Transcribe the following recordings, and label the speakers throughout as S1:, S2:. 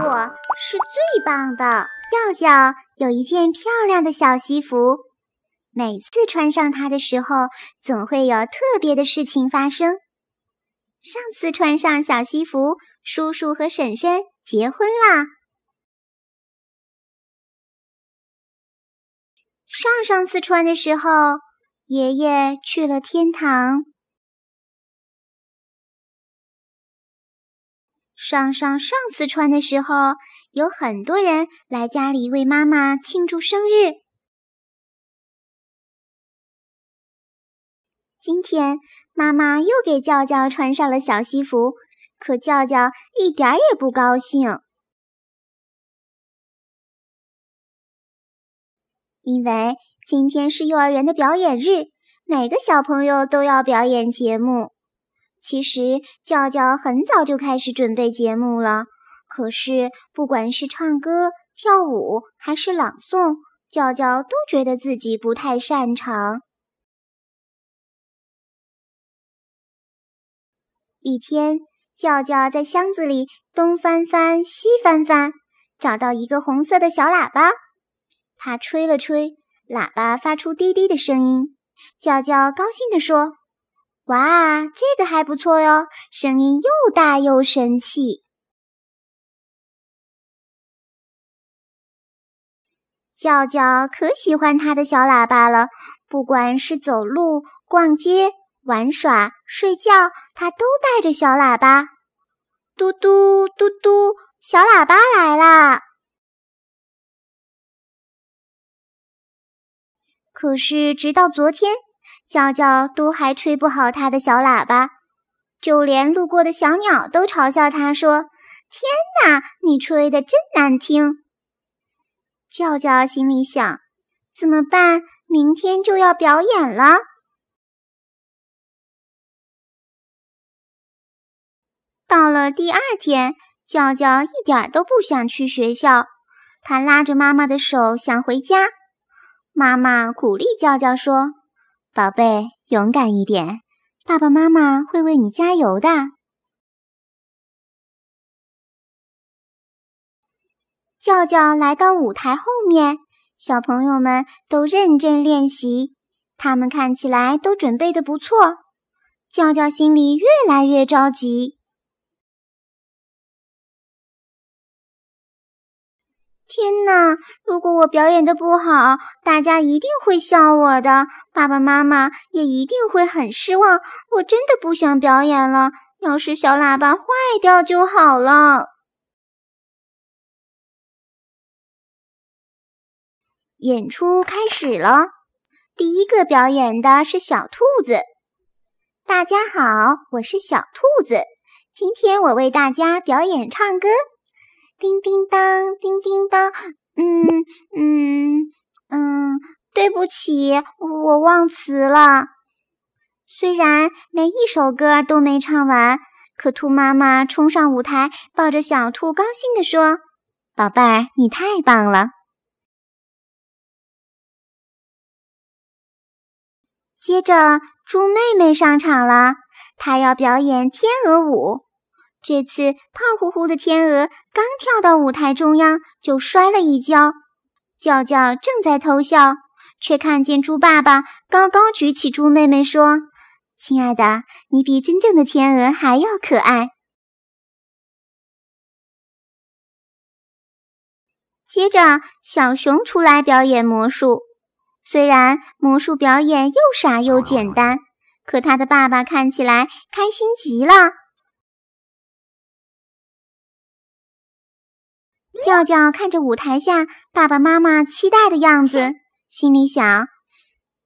S1: 我是最棒的。叫叫有一件漂亮的小西服，每次穿上它的时候，总会有特别的事情发生。上次穿上小西服，叔
S2: 叔和婶婶结婚啦。上上次穿的时候，爷爷去了天堂。上上上次穿的时候，有很多人来家里为妈妈庆祝生日。今天妈妈又给叫叫穿上了小西服，可叫叫一点也不高兴，因为今天是幼儿园的表演日，每个小朋友
S1: 都要表演节目。其实，叫叫很早就开始准备节目了。可是，不管是唱歌、跳舞，还是朗诵，
S2: 叫叫都觉得自己不太擅长。一天，叫叫在箱子里
S1: 东翻翻、西翻翻，找到一个红色的小喇叭。他吹了吹，喇叭发出滴滴的声音。叫叫高兴地说。
S2: 哇，这个还不错哟，声音又大又神气。叫叫可喜欢他的小喇叭了，不管是走路、逛街、
S1: 玩耍、睡觉，他都带着小喇叭。嘟嘟
S2: 嘟嘟，小喇叭来啦！可是直到昨天。叫叫都
S1: 还吹不好他的小喇叭，就连路过的小鸟都嘲笑他说：“天哪，你吹的真难听！”叫叫心
S2: 里想：“怎么办？明天就要表演了。”到了第二天，
S1: 叫叫一点都不想去学校，他拉着妈妈的手想回家。妈妈鼓励叫叫说。宝贝，勇敢一
S2: 点，爸爸妈妈会为你加油的。叫叫来到舞台后面，
S1: 小朋友们都认真练习，他们看起来都准备的不错。
S2: 叫叫心里越来越着急。天哪！如果我表演的不好，大家一定会笑我的，爸爸妈妈也一定会很失望。我真的不想表演了。要是小喇叭坏掉就好了。演出开始了，第一个表演的是小兔子。
S1: 大家好，我是小兔子，今天我为大家表演唱歌。叮叮当，叮叮当，嗯嗯嗯，对不起，我忘词了。虽然连一首歌都没唱完，可兔妈妈冲上舞台，
S2: 抱着小兔高兴地说：“宝贝儿，你太棒了。”接着，猪妹妹上场了，她要表演天鹅舞。这次胖
S1: 乎乎的天鹅刚跳到舞台中央就摔了一跤，叫叫正在偷笑，却看见猪爸爸高高举起猪妹妹说：“
S2: 亲爱的，你比真正的天鹅还要可爱。”接着，小熊出来
S1: 表演魔术，虽然魔术表演又傻又简单，
S2: 可他的爸爸看起来开心极了。叫叫看着舞台下爸爸妈妈期
S1: 待的样子，心里想：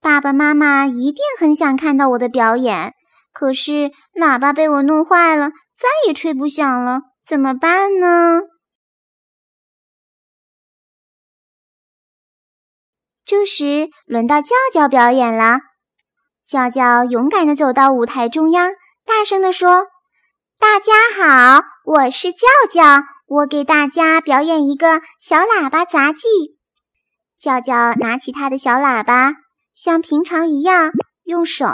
S1: 爸爸妈妈一定很想看到我的
S2: 表演，可是喇叭被我弄坏了，再也吹不响了，怎么办呢？这时轮到叫叫表演了，叫叫勇
S1: 敢的走到舞台中央，大声的说：“大家好，我是叫叫。”我给大家表演一个小喇叭杂技。叫叫拿起他的小喇叭，像平常一样，用手、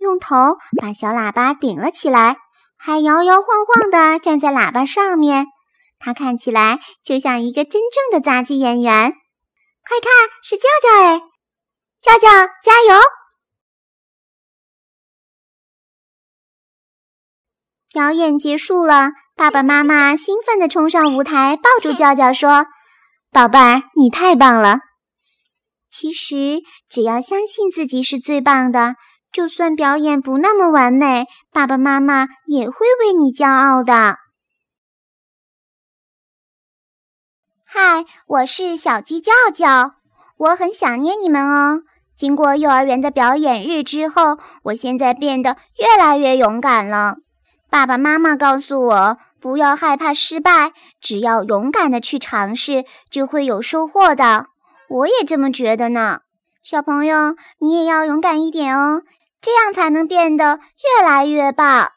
S1: 用头把小喇叭顶了起来，还摇摇晃晃地站在喇叭上面。他看起来就像一个真正的杂技演员。快看，
S2: 是叫叫哎！叫叫加油！表演结束了。爸爸妈妈
S1: 兴奋地冲上舞台，抱住叫叫说：“宝贝儿，你太棒了！其实只要相信自己是最棒的，就算表演不那么完美，爸爸妈妈也会为你骄傲的。”嗨，我是小鸡叫叫，我很想念你们哦。经过幼儿园的表演日之后，我现在变得越来越勇敢了。爸爸妈妈告诉我，不要害怕失败，只要勇敢的去尝试，就会有收获的。我也
S2: 这么觉得呢。小朋友，你也要勇敢一点哦，这样才能变得越来越棒。